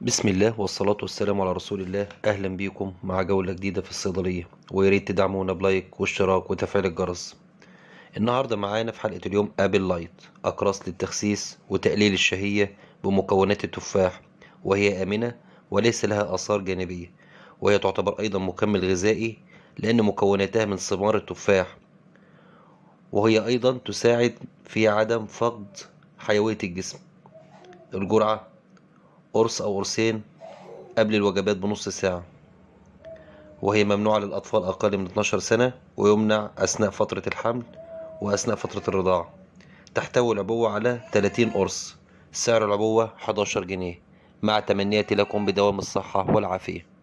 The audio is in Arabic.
بسم الله والصلاة والسلام على رسول الله أهلا بيكم مع جولة جديدة في الصيدلية وياريت تدعمونا بلايك واشتراك وتفعيل الجرس النهاردة معانا في حلقة اليوم أبل لايت أقراص للتخسيس وتقليل الشهية بمكونات التفاح وهي آمنة وليس لها آثار جانبية وهي تعتبر أيضا مكمل غذائي لأن مكوناتها من ثمار التفاح وهي أيضا تساعد في عدم فقد حيوية الجسم الجرعة قرص أو قرصين قبل الوجبات بنص ساعة وهي ممنوعة للأطفال أقل من 12 سنة ويمنع أثناء فترة الحمل وأثناء فترة الرضاعة تحتوي العبوة على 30 قرص سعر العبوة 11 جنيه مع تمنياتي لكم بدوام الصحة والعافية